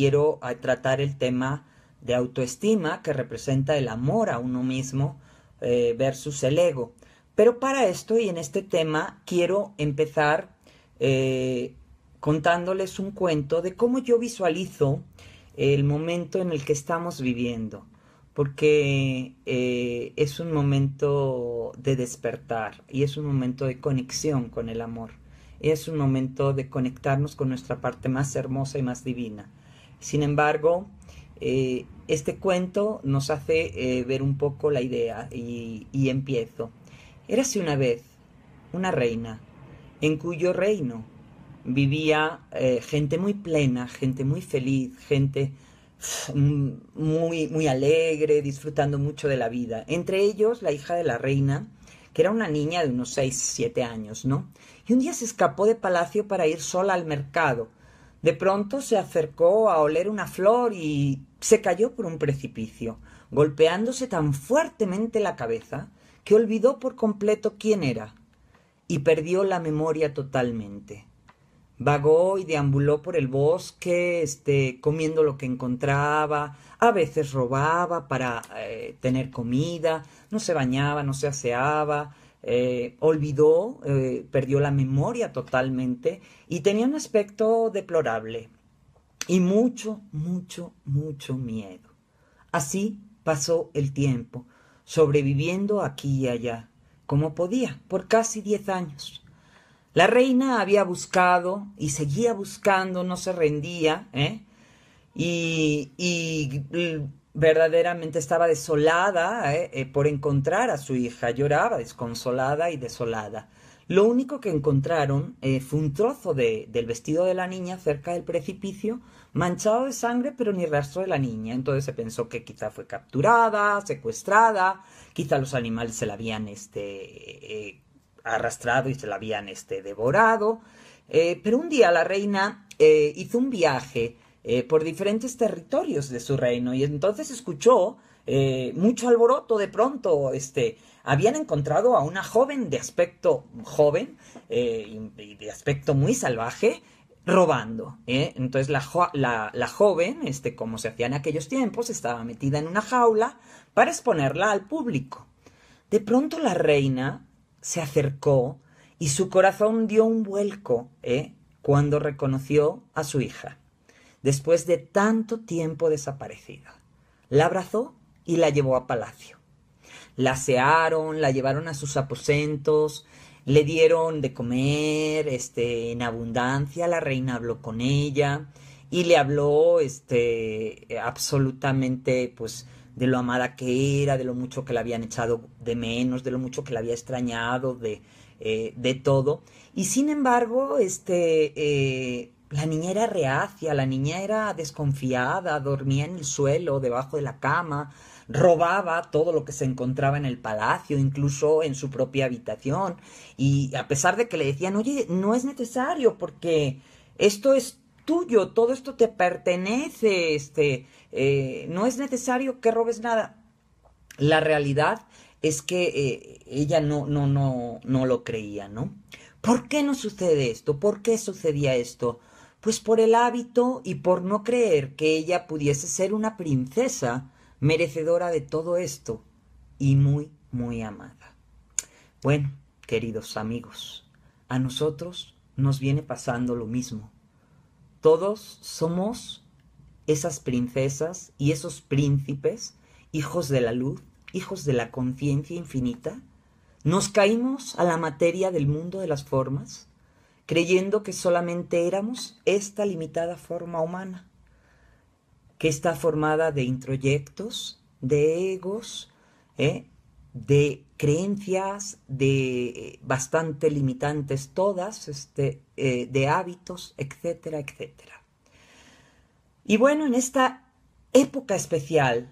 quiero ah, tratar el tema de autoestima que representa el amor a uno mismo eh, versus el ego. Pero para esto y en este tema quiero empezar eh, contándoles un cuento de cómo yo visualizo el momento en el que estamos viviendo, porque eh, es un momento de despertar y es un momento de conexión con el amor, es un momento de conectarnos con nuestra parte más hermosa y más divina. Sin embargo, eh, este cuento nos hace eh, ver un poco la idea y, empiezo. Érase una vez una reina en cuyo reino vivía eh, gente muy plena, gente muy feliz, gente mm, muy, muy alegre, disfrutando mucho de la vida. Entre ellos la hija de la reina, que era una niña de unos 6, 7 años, ¿no? Y un día se escapó de palacio para ir sola al mercado de pronto se acercó a oler una flor y se cayó por un precipicio, golpeándose tan fuertemente la cabeza que olvidó por completo quién era y perdió la memoria totalmente. Vagó y deambuló por el bosque, este, comiendo lo que encontraba, a veces robaba para eh, tener comida, no se bañaba, no se aseaba, eh, olvidó, eh, perdió la memoria totalmente y tenía un aspecto deplorable y mucho, mucho, mucho miedo. Así pasó el tiempo, sobreviviendo aquí y allá, como podía, por casi diez años. La reina había buscado y seguía buscando, no se rendía, ¿eh? y verdaderamente estaba desolada eh, eh, por encontrar a su hija, lloraba desconsolada y desolada. Lo único que encontraron eh, fue un trozo del vestido de la niña cerca del precipicio, manchado de sangre, pero ni rastro de la niña. Entonces se pensó que quizá fue capturada, secuestrada, quizá los animales se la habían este, arrastrado y se la habían este, devorado. pero un día la reina hizo un viaje eh, por diferentes territorios de su reino. Y entonces escuchó eh, mucho alboroto de pronto. Este, habían encontrado a una joven de aspecto joven eh, y de aspecto muy salvaje robando. Entonces la, joven, este, como se hacía en aquellos tiempos, estaba metida en una jaula para exponerla al público. De pronto la reina se acercó y su corazón dio un vuelco cuando reconoció a su hija después de tanto tiempo desaparecida. La abrazó y la llevó a palacio. La asearon, la llevaron a sus aposentos, le dieron de comer este, en abundancia, la reina habló con ella y le habló este, absolutamente pues, de lo amada que era, de lo mucho que la habían echado de menos, de lo mucho que la había extrañado, de, eh, todo. Y sin embargo, este, eh, la niña era reacia, la niña era desconfiada, dormía en el suelo, debajo de la cama, robaba todo lo que se encontraba en el palacio, incluso en su propia habitación. Y a pesar de que le decían, oye, no es necesario porque esto es tuyo, todo esto te pertenece, este, eh, no es necesario que robes nada. La realidad es que eh, ella no, no, no, no lo creía, ¿no? ¿Por qué no sucede esto? ¿Por qué sucedía esto? Pues por el hábito y por no creer que ella pudiese ser una princesa merecedora de todo esto y muy, muy amada. Bueno, queridos amigos, a nosotros nos viene pasando lo mismo. Todos somos esas princesas y esos príncipes, hijos de la luz, hijos de la conciencia infinita. Nos caímos a la materia del mundo de las formas creyendo que solamente éramos esta limitada forma humana, que está formada de introyectos, de egos, ¿eh? de creencias, de bastante limitantes todas, este, eh, de hábitos, etcétera, etcétera. Y bueno, en esta época especial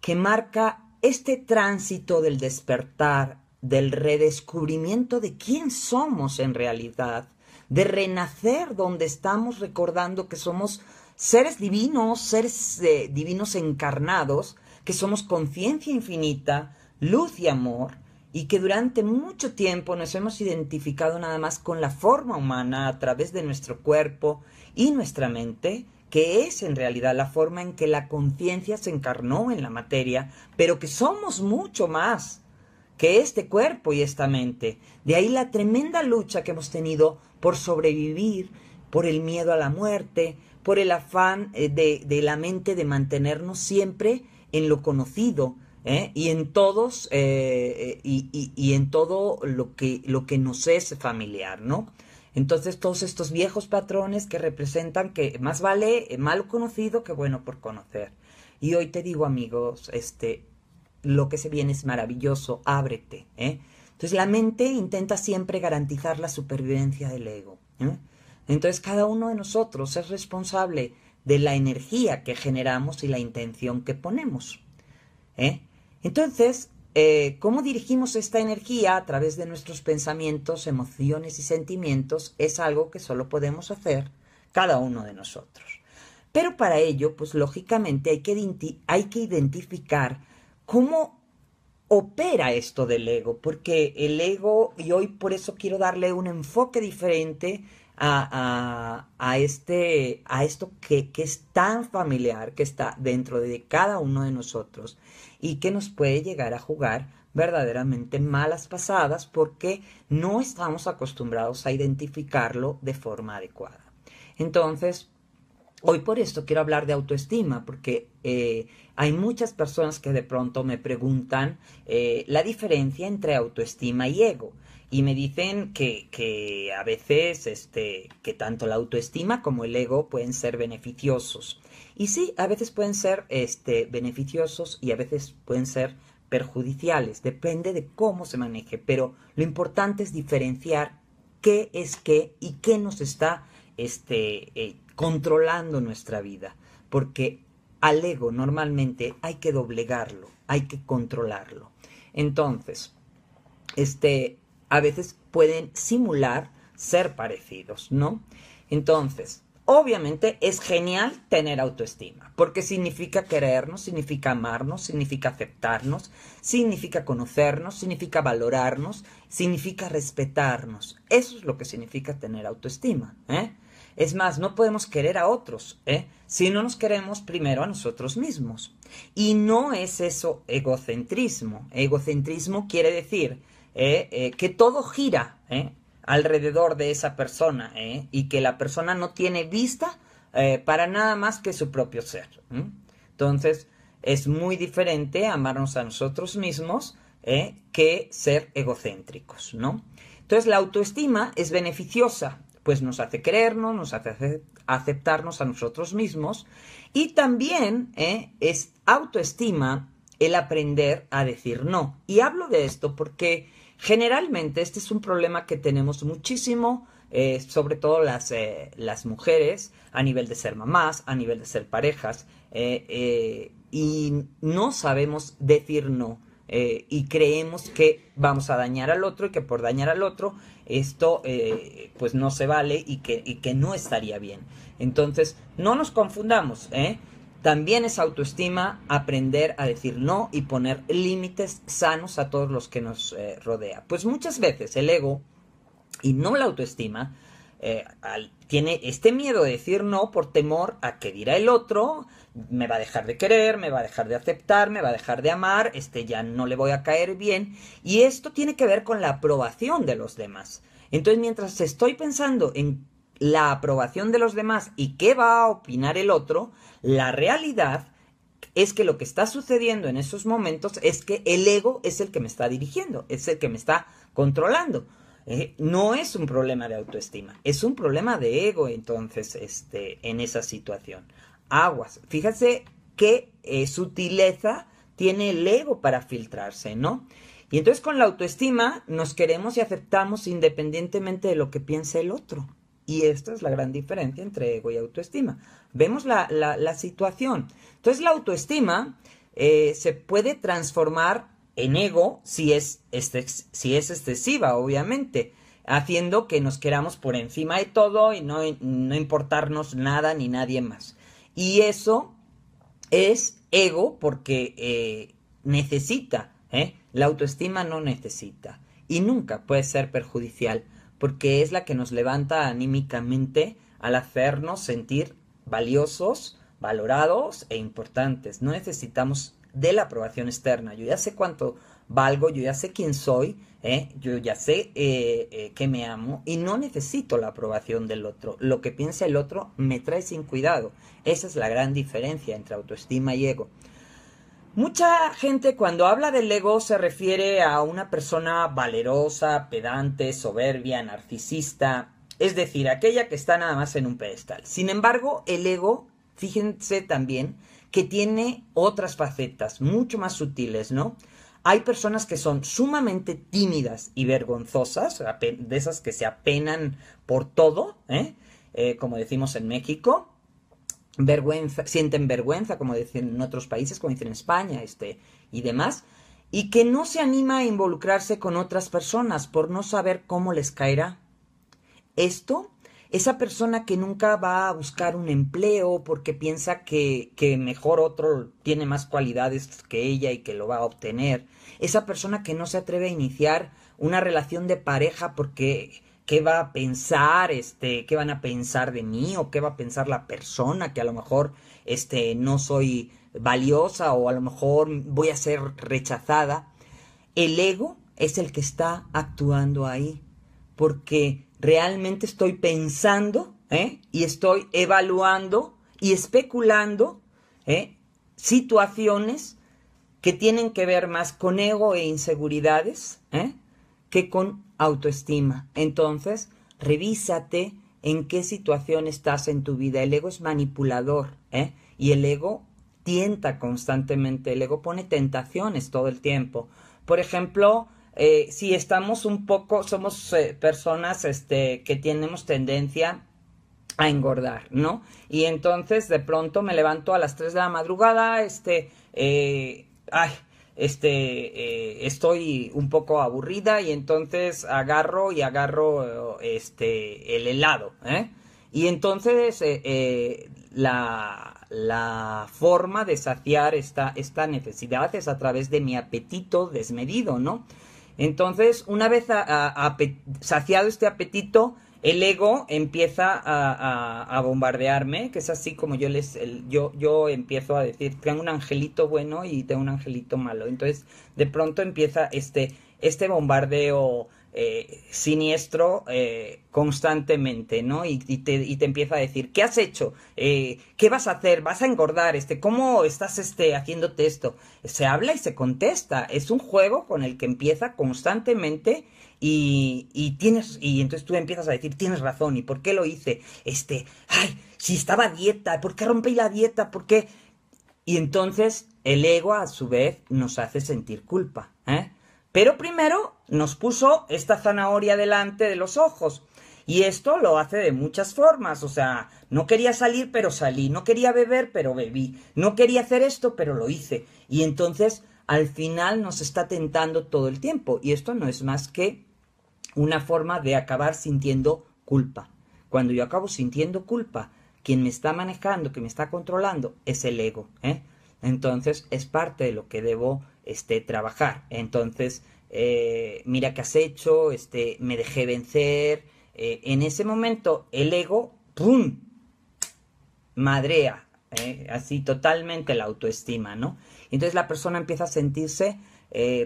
que marca este tránsito del despertar, del redescubrimiento de quién somos en realidad, de renacer donde estamos recordando que somos seres divinos, seres eh, divinos encarnados, que somos conciencia infinita, luz y amor, y que durante mucho tiempo nos hemos identificado nada más con la forma humana a través de nuestro cuerpo y nuestra mente, que es en realidad la forma en que la conciencia se encarnó en la materia, pero que somos mucho más que este cuerpo y esta mente. De ahí la tremenda lucha que hemos tenido por sobrevivir, por el miedo a la muerte, por el afán eh, de, la mente de mantenernos siempre en lo conocido ¿eh? y en todos eh, eh, y, en todo lo que, lo que nos es familiar, ¿no? Entonces todos estos viejos patrones que representan que más vale mal conocido que bueno por conocer. Y hoy te digo amigos, este, lo que se viene es maravilloso, ábrete, ¿eh? Entonces la mente intenta siempre garantizar la supervivencia del ego. ¿eh? Entonces cada uno de nosotros es responsable de la energía que generamos y la intención que ponemos. ¿eh? Entonces, eh, ¿cómo dirigimos esta energía a través de nuestros pensamientos, emociones y sentimientos? Es algo que solo podemos hacer cada uno de nosotros. Pero para ello, pues lógicamente hay que identificar cómo opera esto del ego, porque el ego, y hoy por eso quiero darle un enfoque diferente a, a, este, a esto que, que, es tan familiar, que está dentro de cada uno de nosotros y que nos puede llegar a jugar verdaderamente malas pasadas porque no estamos acostumbrados a identificarlo de forma adecuada. Entonces, Hoy por esto quiero hablar de autoestima, porque eh, hay muchas personas que de pronto me preguntan eh, la diferencia entre autoestima y ego. Y me dicen que, a veces este, que tanto la autoestima como el ego pueden ser beneficiosos. Y sí, a veces pueden ser este, beneficiosos y a veces pueden ser perjudiciales. Depende de cómo se maneje. Pero lo importante es diferenciar qué es qué y qué nos está este, eh, controlando nuestra vida, porque al ego normalmente hay que doblegarlo, hay que controlarlo. Entonces, este, a veces pueden simular ser parecidos, ¿no? Entonces, obviamente es genial tener autoestima, porque significa querernos, significa amarnos, significa aceptarnos, significa conocernos, significa valorarnos, significa respetarnos. Eso es lo que significa tener autoestima, ¿eh? Es más, no podemos querer a otros, ¿eh? si no nos queremos primero a nosotros mismos. Y no es eso egocentrismo. Egocentrismo quiere decir ¿eh? Eh, que todo gira ¿eh? alrededor de esa persona y que la persona no tiene vista para nada más que su propio ser. Entonces, es muy diferente amarnos a nosotros mismos que ser egocéntricos, ¿no? Entonces, la autoestima es beneficiosa, pues nos hace creernos, nos hace aceptarnos a nosotros mismos y también eh, es autoestima el aprender a decir no. Y hablo de esto porque generalmente este es un problema que tenemos muchísimo, eh, sobre todo las, eh, las, mujeres, a nivel de ser mamás, a nivel de ser parejas, y no sabemos decir no. Eh, y creemos que vamos a dañar al otro y que por dañar al otro esto eh, pues no se vale y que, no estaría bien. Entonces, no nos confundamos, ¿eh? También es autoestima aprender a decir no y poner límites sanos a todos los que nos eh, rodea. Pues muchas veces el ego y no la autoestima tiene este miedo de decir no por temor a que dirá el otro, me va a dejar de querer, me va a dejar de aceptar, me va a dejar de amar, este ya no le voy a caer bien. Y esto tiene que ver con la aprobación de los demás. Entonces, mientras estoy pensando en la aprobación de los demás y qué va a opinar el otro, la realidad es que lo que está sucediendo en esos momentos es que el ego es el que me está dirigiendo, es el que me está controlando. Eh, no es un problema de autoestima, es un problema de ego entonces este, en esa situación aguas. Fíjense qué eh, sutileza tiene el ego para filtrarse, ¿no? Y entonces con la autoestima nos queremos y aceptamos independientemente de lo que piense el otro. Y esta es la gran diferencia entre ego y autoestima. Vemos la, la, situación. Entonces la autoestima eh, se puede transformar en ego si es, este, si es excesiva, obviamente, haciendo que nos queramos por encima de todo y no importarnos nada ni nadie más. Y eso es ego porque eh, necesita, ¿eh? la autoestima no necesita y nunca puede ser perjudicial porque es la que nos levanta anímicamente al hacernos sentir valiosos, valorados e importantes. No necesitamos de la aprobación externa. Yo ya sé cuánto valgo, yo ya sé quién soy, ¿eh? yo ya sé eh, eh, que me amo y no necesito la aprobación del otro. Lo que piensa el otro me trae sin cuidado. Esa es la gran diferencia entre autoestima y ego. Mucha gente cuando habla del ego se refiere a una persona valerosa, pedante, soberbia, narcisista, es decir, aquella que está nada más en un pedestal. Sin embargo, el ego, fíjense también, que tiene otras facetas mucho más sutiles, ¿no? Hay personas que son sumamente tímidas y vergonzosas, de esas que se apenan por todo, ¿eh? Eh, como decimos en México, vergüenza, sienten vergüenza, como dicen en otros países, como dicen en España, este, y demás, y que no se anima a involucrarse con otras personas por no saber cómo les caerá. Esto esa persona que nunca va a buscar un empleo porque piensa que, que mejor otro tiene más cualidades que ella y que lo va a obtener. Esa persona que no se atreve a iniciar una relación de pareja porque qué va a pensar, este, qué van a pensar de mí o qué va a pensar la persona que a lo mejor este no soy valiosa o a lo mejor voy a ser rechazada. El ego es el que está actuando ahí, porque realmente estoy pensando ¿eh? y estoy evaluando y especulando ¿eh? situaciones que tienen que ver más con ego e inseguridades ¿eh? que con autoestima. Entonces, revísate en qué situación estás en tu vida. El ego es manipulador ¿eh? y el ego tienta constantemente, el ego pone tentaciones todo el tiempo. Por ejemplo, eh, si estamos un poco, somos eh, personas este, que tenemos tendencia a engordar, ¿no? Y entonces de pronto me levanto a las 3 de la madrugada, este, eh, ay, este, estoy un poco aburrida y entonces agarro y agarro este, el helado, ¿eh? Y entonces la, la, forma de saciar esta, esta necesidad es a través de mi apetito desmedido, ¿no? Entonces, una vez saciado este apetito, el ego empieza a, bombardearme, que es así como yo les, yo, yo empiezo a decir, tengo un angelito bueno y tengo un angelito malo. Entonces, de pronto empieza este, este bombardeo eh, siniestro eh, constantemente, ¿no? Y, te, empieza a decir, ¿qué has hecho? Eh, ¿Qué vas a hacer? ¿Vas a engordar? Este, ¿Cómo estás este, haciéndote esto? Se habla y se contesta. Es un juego con el que empieza constantemente y, y tienes, y entonces tú empiezas a decir, tienes razón, ¿y por qué lo hice? Este, ay, si estaba dieta, ¿por qué rompí la dieta? ¿Por qué? Y entonces el ego a su vez nos hace sentir culpa, ¿eh? Pero primero nos puso esta zanahoria delante de los ojos. Y esto lo hace de muchas formas, o sea, no quería salir, pero salí, no quería beber, pero bebí, no quería hacer esto, pero lo hice. Y entonces, al final, nos está tentando todo el tiempo. Y esto no es más que una forma de acabar sintiendo culpa. Cuando yo acabo sintiendo culpa, quien me está manejando, que me está controlando, es el ego. ¿eh? Entonces, es parte de lo que debo este, trabajar. Entonces, eh, mira qué has hecho, este, me dejé vencer. Eh, en ese momento el ego, ¡pum!, madrea, eh, así totalmente la autoestima, ¿no? entonces la persona empieza a sentirse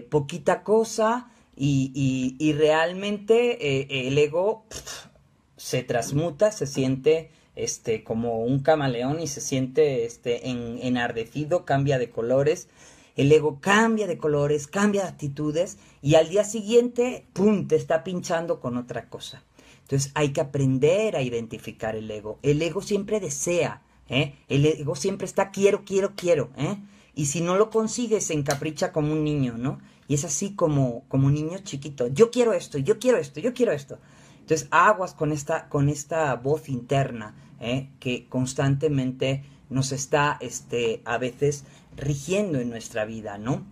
poquita cosa y, realmente el ego se transmuta, se siente este, como un camaleón y se siente este, enardecido, cambia de colores el ego cambia de colores, cambia de actitudes y al día siguiente, ¡pum!, te está pinchando con otra cosa. Entonces hay que aprender a identificar el ego. El ego siempre desea, ¿eh? El ego siempre está quiero, quiero, quiero, ¿eh? Y si no lo consigues, se encapricha como un niño, ¿no? Y es así como, como un niño chiquito. Yo quiero esto, yo quiero esto, yo quiero esto. Entonces aguas con esta, con esta voz interna ¿eh? que constantemente nos está este, a veces rigiendo en nuestra vida, ¿no?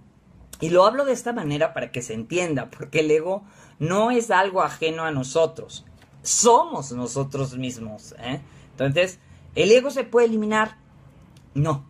Y lo hablo de esta manera para que se entienda, porque el ego no es algo ajeno a nosotros, somos nosotros mismos, ¿eh? Entonces, ¿el ego se puede eliminar? No,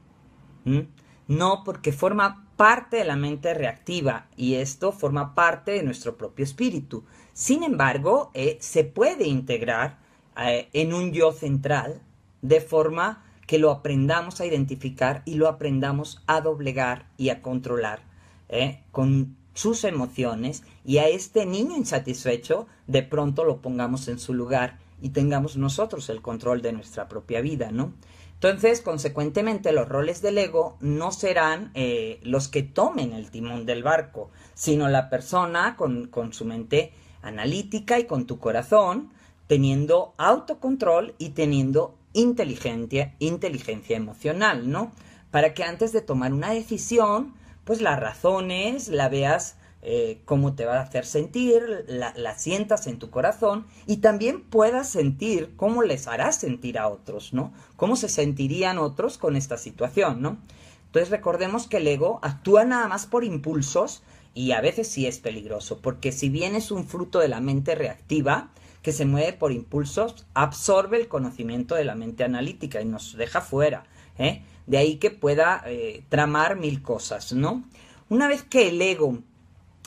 no porque forma parte de la mente reactiva y esto forma parte de nuestro propio espíritu. Sin embargo, eh, se puede integrar eh, en un yo central de forma que lo aprendamos a identificar y lo aprendamos a doblegar y a controlar ¿eh? con sus emociones y a este niño insatisfecho de pronto lo pongamos en su lugar y tengamos nosotros el control de nuestra propia vida, ¿no? Entonces, consecuentemente, los roles del ego no serán eh, los que tomen el timón del barco, sino la persona con, con su mente analítica y con tu corazón, teniendo autocontrol y teniendo inteligencia, inteligencia emocional, ¿no? Para que antes de tomar una decisión, pues la razones, la veas eh, cómo te va a hacer sentir, la, la, sientas en tu corazón y también puedas sentir cómo les harás sentir a otros, ¿no? Cómo se sentirían otros con esta situación, ¿no? Entonces recordemos que el ego actúa nada más por impulsos y a veces sí es peligroso, porque si bien es un fruto de la mente reactiva, que se mueve por impulsos, absorbe el conocimiento de la mente analítica y nos deja fuera. ¿eh? De ahí que pueda eh, tramar mil cosas, ¿no? Una vez que el ego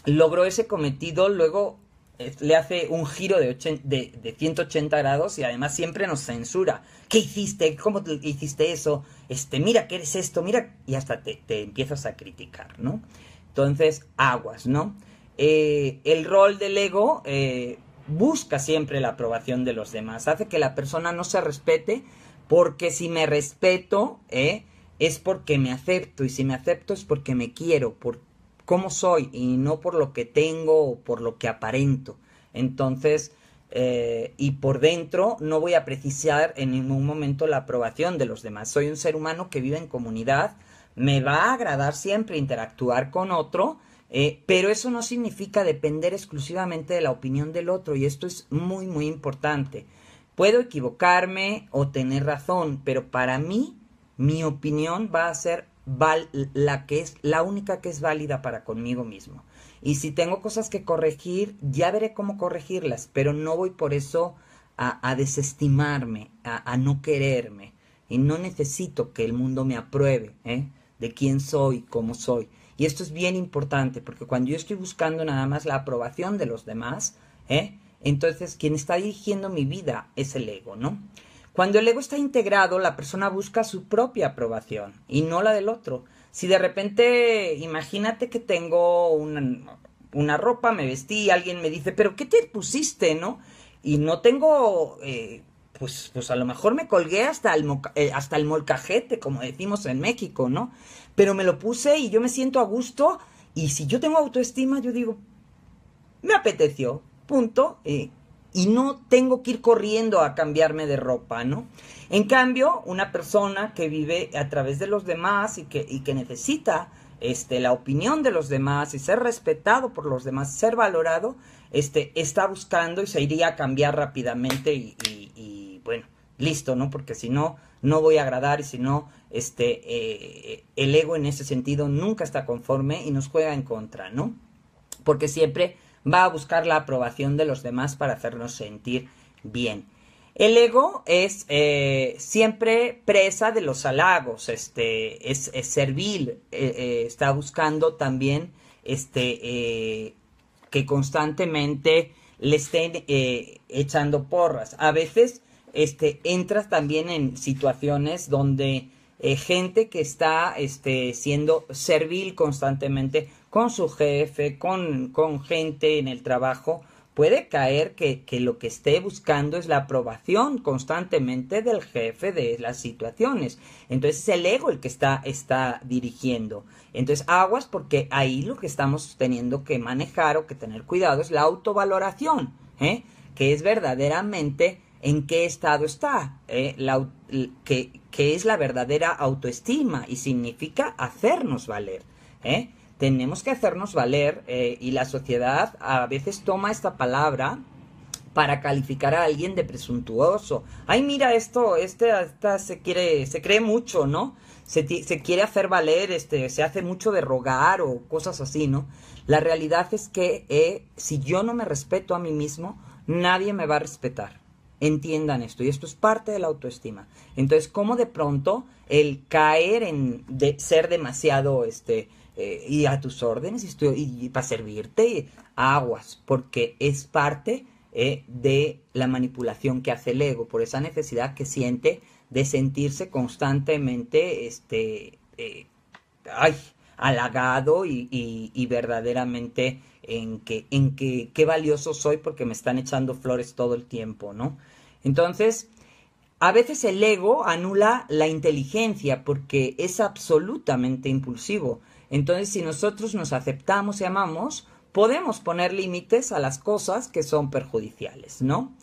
logró ese cometido, luego eh, le hace un giro de, de, 180 grados y además siempre nos censura. ¿Qué hiciste? ¿Cómo hiciste eso? Este, mira ¿qué eres esto, mira, y hasta te, empiezas a criticar, ¿no? Entonces, aguas, ¿no? Eh, el rol del ego busca siempre la aprobación de los demás, hace que la persona no se respete porque si me respeto ¿eh? es porque me acepto y si me acepto es porque me quiero, por cómo soy y no por lo que tengo o por lo que aparento. Entonces, eh, y por dentro no voy a precisar en ningún momento la aprobación de los demás. Soy un ser humano que vive en comunidad, me va a agradar siempre interactuar con otro, eh, pero eso no significa depender exclusivamente de la opinión del otro y esto es muy, muy importante. Puedo equivocarme o tener razón, pero para mí mi opinión va a ser la que es la única que es válida para conmigo mismo. Y si tengo cosas que corregir, ya veré cómo corregirlas, pero no voy por eso a, desestimarme, a, no quererme. Y no necesito que el mundo me apruebe ¿eh? de quién soy, cómo soy. Y esto es bien importante, porque cuando yo estoy buscando nada más la aprobación de los demás, ¿eh? entonces quien está dirigiendo mi vida es el ego, ¿no? Cuando el ego está integrado, la persona busca su propia aprobación y no la del otro. Si de repente, imagínate que tengo una, ropa, me vestí, alguien me dice, pero ¿qué te pusiste, no? Y no tengo eh, pues, pues, a lo mejor me colgué hasta el, eh, hasta el molcajete, como decimos en México, ¿no? Pero me lo puse y yo me siento a gusto y si yo tengo autoestima, yo digo, me apeteció, punto. Eh, y no tengo que ir corriendo a cambiarme de ropa, ¿no? En cambio, una persona que vive a través de los demás y que, que necesita este, la opinión de los demás y ser respetado por los demás, ser valorado, este, está buscando y se iría a cambiar rápidamente y bueno, listo, ¿no? Porque si no, no voy a agradar y si no, este, eh, eh, el ego en ese sentido nunca está conforme y nos juega en contra, ¿no? Porque siempre va a buscar la aprobación de los demás para hacernos sentir bien. El ego es eh, siempre presa de los halagos, este, es, servil, está buscando también este, que constantemente le estén echando porras. A veces este, entras también en situaciones donde eh, gente que está este, siendo servil constantemente con su jefe, con, con gente en el trabajo, puede caer que, que, lo que esté buscando es la aprobación constantemente del jefe de las situaciones. Entonces es el ego el que está, está dirigiendo. Entonces aguas porque ahí lo que estamos teniendo que manejar o que tener cuidado es la autovaloración, ¿eh? que es verdaderamente en qué estado está, eh, que, es la verdadera autoestima y significa hacernos valer. ¿eh? Tenemos que hacernos valer eh, y la sociedad a veces toma esta palabra para calificar a alguien de presuntuoso. Ay, mira esto, este, hasta se quiere, se cree mucho, ¿no? Se, quiere hacer valer, este, se hace mucho de rogar o cosas así, ¿no? La realidad es que eh, si yo no me respeto a mí mismo, nadie me va a respetar. Entiendan esto, y esto es parte de la autoestima. Entonces, ¿cómo de pronto el caer en de ser demasiado este, eh, y a tus órdenes y, estoy, y, para servirte aguas? Porque es parte eh, de la manipulación que hace el ego, por esa necesidad que siente de sentirse constantemente este, eh, ay, halagado y, y verdaderamente en que, en que qué valioso soy porque me están echando flores todo el tiempo, ¿no? Entonces, a veces el ego anula la inteligencia porque es absolutamente impulsivo. Entonces, si nosotros nos aceptamos y amamos, podemos poner límites a las cosas que son perjudiciales, ¿no?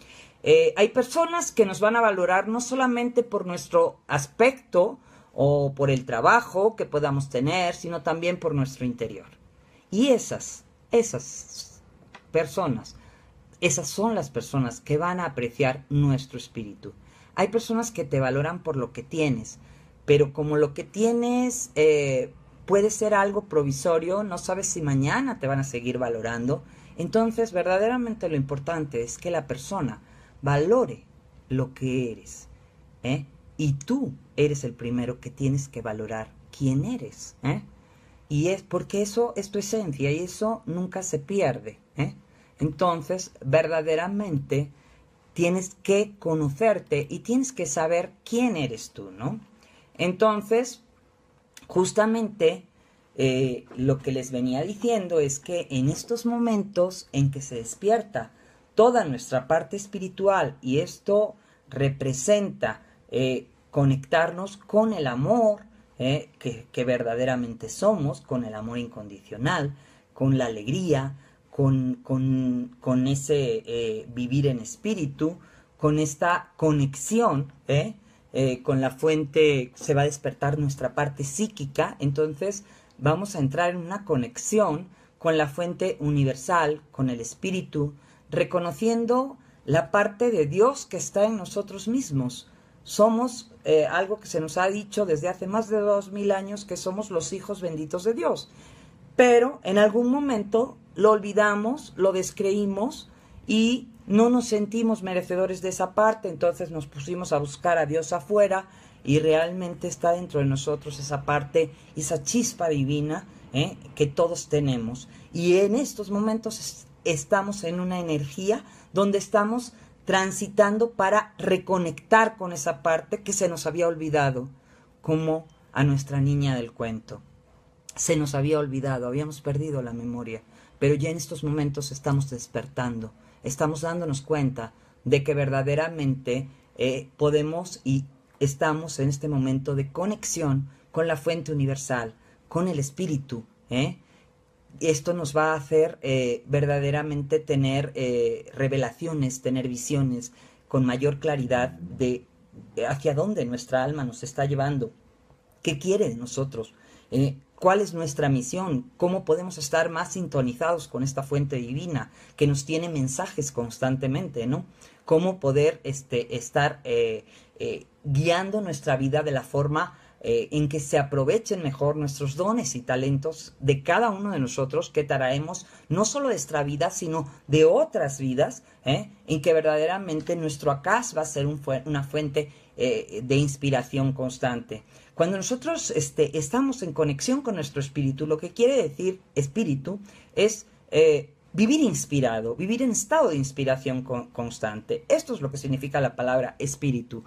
Eh, hay personas que nos van a valorar no solamente por nuestro aspecto o por el trabajo que podamos tener, sino también por nuestro interior. Y esas esas personas, esas son las personas que van a apreciar nuestro espíritu. Hay personas que te valoran por lo que tienes, pero como lo que tienes eh, puede ser algo provisorio, no sabes si mañana te van a seguir valorando, entonces verdaderamente lo importante es que la persona valore lo que eres. ¿eh? Y tú eres el primero que tienes que valorar quién eres. ¿eh? Y es porque eso es tu esencia y eso nunca se pierde. ¿eh? Entonces, verdaderamente tienes que conocerte y tienes que saber quién eres tú, ¿no? Entonces, justamente eh, lo que les venía diciendo es que en estos momentos en que se despierta toda nuestra parte espiritual y esto representa eh, conectarnos con el amor, ¿eh? que, verdaderamente somos, con el amor incondicional, con la alegría, con, ese eh, vivir en espíritu, con esta conexión, ¿eh? con la fuente se va a despertar nuestra parte psíquica, entonces vamos a entrar en una conexión con la fuente universal, con el espíritu, reconociendo la parte de Dios que está en nosotros mismos, somos eh, algo que se nos ha dicho desde hace más de dos mil años, que somos los hijos benditos de Dios. Pero en algún momento lo olvidamos, lo descreímos y no nos sentimos merecedores de esa parte, entonces nos pusimos a buscar a Dios afuera y realmente está dentro de nosotros esa parte, esa chispa divina ¿eh? que todos tenemos. Y en estos momentos estamos en una energía donde estamos transitando para reconectar con esa parte que se nos había olvidado, como a nuestra niña del cuento. Se nos había olvidado, habíamos perdido la memoria, pero ya en estos momentos estamos despertando, estamos dándonos cuenta de que verdaderamente eh, podemos y estamos en este momento de conexión con la fuente universal, con el espíritu, ¿eh? esto nos va a hacer eh, verdaderamente tener eh, revelaciones, tener visiones con mayor claridad de hacia dónde nuestra alma nos está llevando, qué quiere de nosotros, eh, cuál es nuestra misión, cómo podemos estar más sintonizados con esta fuente divina que nos tiene mensajes constantemente, ¿no? Cómo poder este, estar guiando nuestra vida de la forma eh, en que se aprovechen mejor nuestros dones y talentos de cada uno de nosotros que traemos no solo de nuestra vida, sino de otras vidas, ¿eh? en que verdaderamente nuestro acas va a ser una fuente eh, de inspiración constante. Cuando nosotros este, estamos en conexión con nuestro espíritu, lo que quiere decir espíritu es vivir inspirado, vivir en estado de inspiración constante. Esto es lo que significa la palabra espíritu.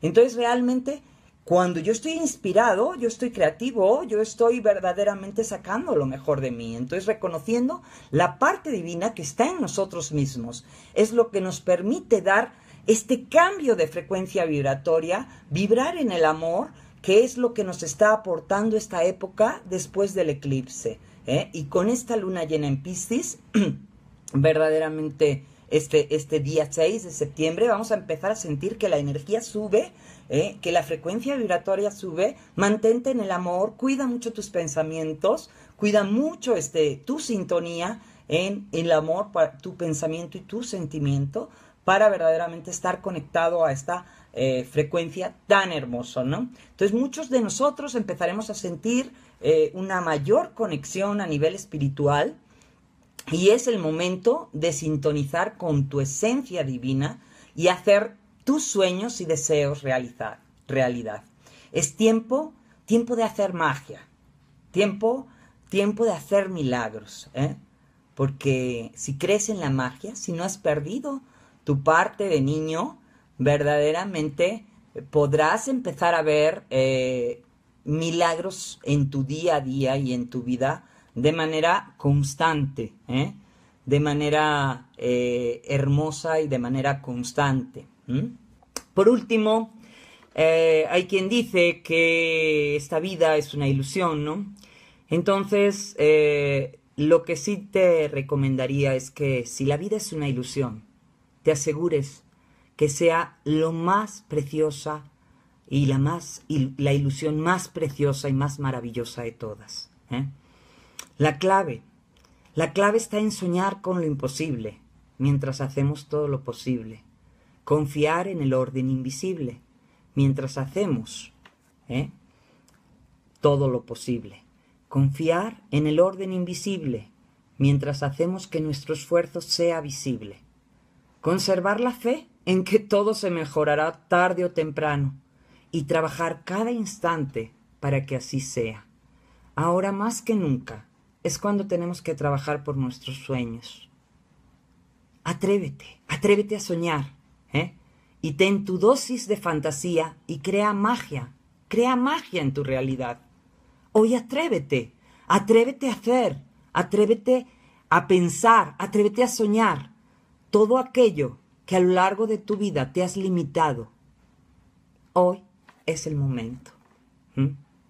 Entonces realmente cuando yo estoy inspirado, yo estoy creativo, yo estoy verdaderamente sacando lo mejor de mí. Entonces reconociendo la parte divina que está en nosotros mismos. Es lo que nos permite dar este cambio de frecuencia vibratoria, vibrar en el amor, que es lo que nos está aportando esta época después del eclipse. ¿eh? Y con esta luna llena en Piscis, verdaderamente este, este día 6 de septiembre, vamos a empezar a sentir que la energía sube ¿eh? que la frecuencia vibratoria sube, mantente en el amor, cuida mucho tus pensamientos, cuida mucho este, tu sintonía en el amor, tu pensamiento y tu sentimiento, para verdaderamente estar conectado a esta eh, frecuencia tan hermosa, ¿no? Entonces muchos de nosotros empezaremos a sentir eh, una mayor conexión a nivel espiritual y es el momento de sintonizar con tu esencia divina y hacer tus sueños y deseos realizar, realidad. Es tiempo, tiempo de hacer magia, tiempo, tiempo de hacer milagros, ¿eh? porque si crees en la magia, si no has perdido tu parte de niño, verdaderamente eh, podrás empezar a ver eh, milagros en tu día a día y en tu vida de manera constante, de manera hermosa y de manera constante. ¿Mm? Por último, eh, hay quien dice que esta vida es una ilusión, ¿no? Entonces, eh, lo que sí te recomendaría es que si la vida es una ilusión, te asegures que sea lo más preciosa y la, más, la ilusión más preciosa y más maravillosa de todas. ¿eh? La clave, la clave está en soñar con lo imposible, mientras hacemos todo lo posible confiar en el orden invisible, mientras hacemos ¿eh? todo lo posible. Confiar en el orden invisible, mientras hacemos que nuestro esfuerzo sea visible. Conservar la fe en que todo se mejorará tarde o temprano y trabajar cada instante para que así sea. Ahora más que nunca es cuando tenemos que trabajar por nuestros sueños. Atrévete, atrévete a soñar, ¿eh? Y ten tu dosis de fantasía y crea magia, crea magia en tu realidad. Hoy atrévete, atrévete a hacer, atrévete a pensar, atrévete a soñar todo aquello que a lo largo de tu vida te has limitado. Hoy es el momento.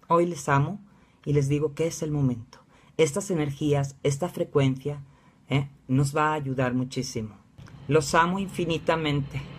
Hoy les amo y les digo que es el momento. Estas energías, esta frecuencia, ¿eh? nos va a ayudar muchísimo. Los amo infinitamente.